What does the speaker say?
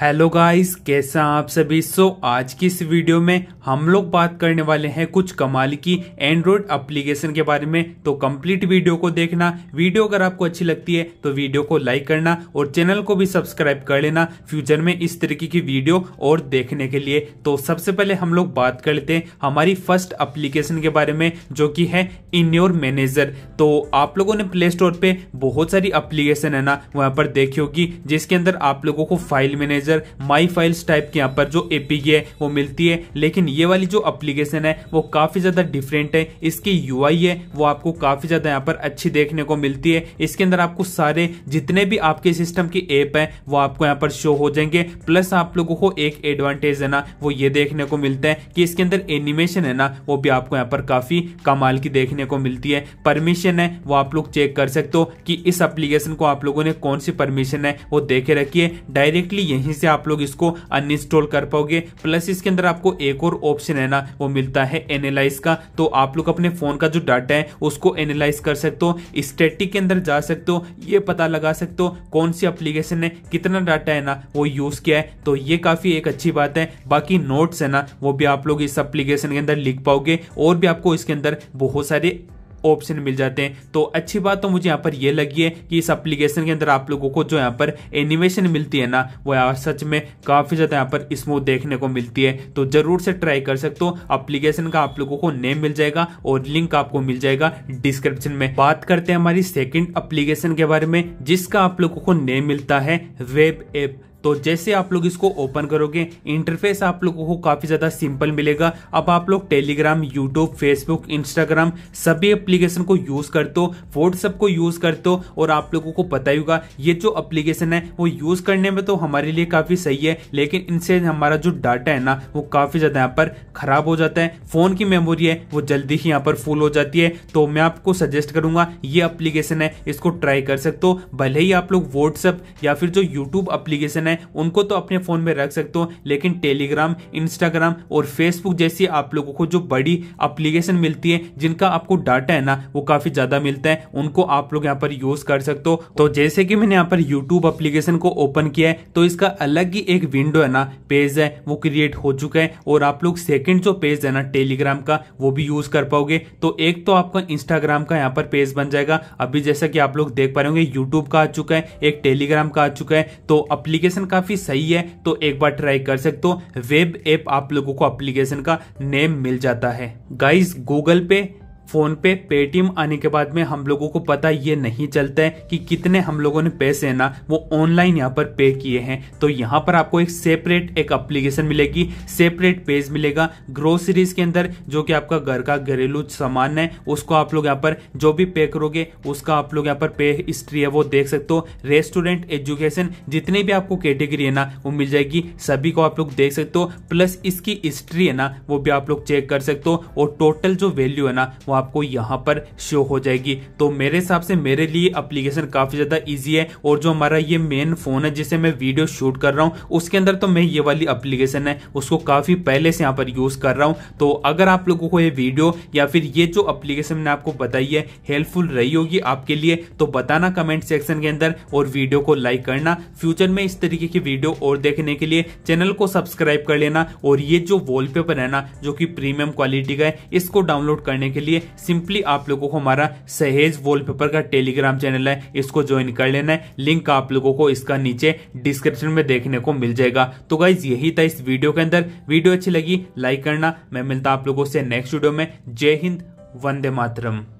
hello guys कैसा आप सभी सो so, आज की इस वीडियो में हम लोग बात करने वाले हैं कुछ कमाल की एंड्रॉयड एप्लीकेशन के बारे में तो कंप्लीट वीडियो को देखना वीडियो अगर आपको अच्छी लगती है तो वीडियो को लाइक करना और चैनल को भी सब्सक्राइब कर लेना फ्यूचर में इस तरीके की वीडियो और देखने के लिए तो सबसे पहले हम लोग बात कर लेते हैं हमारी फर्स्ट अप्लीकेशन के बारे में जो कि है इन योर मैनेजर तो आप लोगों ने प्ले स्टोर पर बहुत सारी अप्लीकेशन है ना वहाँ पर देखी होगी जिसके अंदर आप लोगों को file manager manager my files type के यहाँ पर जो एपीके है वो मिलती है लेकिन ये वाली जो अप्लीकेशन है वो काफी ज्यादा डिफरेंट है इसकी यू है वो आपको काफी ज्यादा यहाँ पर अच्छी देखने को मिलती है इसके अंदर आपको सारे जितने भी आपके सिस्टम की एप है वो आपको यहाँ पर शो हो जाएंगे प्लस आप लोगों को एक एडवांटेज है ना वो ये देखने को मिलता है कि इसके अंदर एनिमेशन है ना वो भी आपको यहाँ पर काफी कमाल की देखने को मिलती है परमिशन है वो आप लोग चेक कर सकते हो कि इस एप्लीकेशन को आप लोगों ने कौन सी परमिशन है वो देखे रखिए डायरेक्टली यहीं से आप लोग इसको अनइंस्टॉल कर पाओगे प्लस इसके अंदर आपको एक और ऑप्शन है ना वो मिलता है एनालाइज का तो आप लोग अपने फोन का जो डाटा है उसको एनालाइज कर सकते हो स्टेटिक के अंदर जा सकते हो ये पता लगा सकते हो कौन सी अप्लीकेशन ने कितना डाटा है ना वो यूज किया है तो ये काफी एक अच्छी बात है बाकी नोट्स है ना वो भी आप लोग इस अप्लीकेशन के अंदर लिख पाओगे और भी आपको इसके अंदर बहुत सारे ऑप्शन मिल जाते हैं तो अच्छी बात तो मुझे यहाँ पर यह लगी है कि इस एप्लीकेशन के अंदर आप लोगों को जो यहाँ पर एनिमेशन मिलती है ना वो यार सच में काफी ज्यादा यहाँ पर स्मूथ देखने को मिलती है तो जरूर से ट्राई कर सकते हो एप्लीकेशन का आप लोगों को नेम मिल जाएगा और लिंक आपको मिल जाएगा डिस्क्रिप्शन में बात करते हैं हमारी सेकेंड अप्लीकेशन के बारे में जिसका आप लोगों को नेम मिलता है वेब एप तो जैसे आप लोग इसको ओपन करोगे इंटरफेस आप लोगों को काफी ज्यादा सिंपल मिलेगा अब आप लोग टेलीग्राम यूट्यूब फेसबुक इंस्टाग्राम सभी एप्लीकेशन को यूज कर दो व्हाट्सएप को यूज कर दो और आप लोगों को पता ही होगा ये जो एप्लीकेशन है वो यूज करने में तो हमारे लिए काफी सही है लेकिन इनसे हमारा जो डाटा है ना वो काफी ज्यादा यहाँ पर खराब हो जाता है फोन की मेमोरी है वो जल्दी ही यहाँ पर फुल हो जाती है तो मैं आपको सजेस्ट करूंगा ये अप्लीकेशन है इसको ट्राई कर सकते हो भले ही आप लोग व्हाट्सएप या फिर जो यूट्यूब अप्लीकेशन है उनको तो अपने फ़ोन में रख सकते हो लेकिन टेलीग्राम इंस्टाग्राम और फेसबुक जैसी आप लोगों को जो बड़ी अप्लीकेशन मिलती है जिनका आपको डाटा है ना वो काफ़ी ज़्यादा मिलता है उनको आप लोग यहाँ पर यूज़ कर सकते हो तो जैसे कि मैंने यहाँ पर यूट्यूब अप्लीकेशन को ओपन किया है तो इसका अलग ही एक विंडो है ना पेज है वो क्रिएट हो चुका है और आप लोग सेकेंड जो पेज है ना टेलीग्राम का वो भी यूज़ कर पाओगे तो एक तो आपका इंस्टाग्राम का यहाँ पर पेज बन जाएगा अभी जैसा कि आप लोग देख पा रहे होंगे यूट्यूब का आ चुका है एक टेलीग्राम का आ चुका है तो अप्लीकेशन एप्लीकेशन काफी सही है तो एक बार ट्राई कर सकते हो वेब एप आप लोगों को एप्लीकेशन का नेम मिल जाता है guys Google Pay PhonePe Paytm आने के बाद में हम लोगों को पता ये नहीं चलता है कि कितने हम लोगों ने पैसे ना वो ऑनलाइन यहाँ पर पे किए हैं तो यहाँ पर आपको एक सेपरेट एक अप्लीकेशन मिलेगी सेपरेट पेज मिलेगा ग्रोसरीज के अंदर जो कि आपका घर का घरेलू सामान है उसको आप लोग यहाँ पर जो भी पे करोगे उसका आप लोग यहाँ पर पे हिस्ट्री है वो देख सकते हो रेस्टोरेंट एजुकेशन जितनी भी आपको कैटेगरी है ना वो मिल जाएगी सभी को आप लोग देख सकते हो प्लस इसकी हिस्ट्री है ना वो भी आप लोग चेक कर सकते हो और टोटल जो वैल्यू है ना वो आपको यहाँ पर शो हो जाएगी तो मेरे हिसाब से मेरे लिए अप्लीकेशन काफ़ी ज़्यादा ईजी है और जो हमारा ये मेन फ़ोन है जिसे मैं वीडियो शूट कर रहा हूँ उसके अंदर तो मैं ये वाली अप्लीकेशन है उसको काफ़ी पहले से यहाँ पर यूज़ कर रहा हूँ तो अगर आप लोगों को ये वीडियो या फिर ये जो अप्लीकेशन मैंने आपको बताई है हेल्पफुल रही होगी आपके लिए तो बताना कमेंट सेक्शन के अंदर और वीडियो को लाइक करना फ्यूचर में इस तरीके की वीडियो और देखने के लिए चैनल को सब्सक्राइब कर लेना और ये जो वॉलपेपर है ना जो कि प्रीमियम क्वालिटी का है इसको डाउनलोड करने के लिए सिंपली आप लोगों को हमारा सहेज वॉलपेपर का टेलीग्राम चैनल है इसको ज्वाइन कर लेना है लिंक आप लोगों को इसका नीचे डिस्क्रिप्शन में देखने को मिल जाएगा तो गाइज यही था इस वीडियो के अंदर वीडियो अच्छी लगी लाइक करना मैं मिलता आप लोगों से नेक्स्ट वीडियो में जय हिंद वंदे मातरम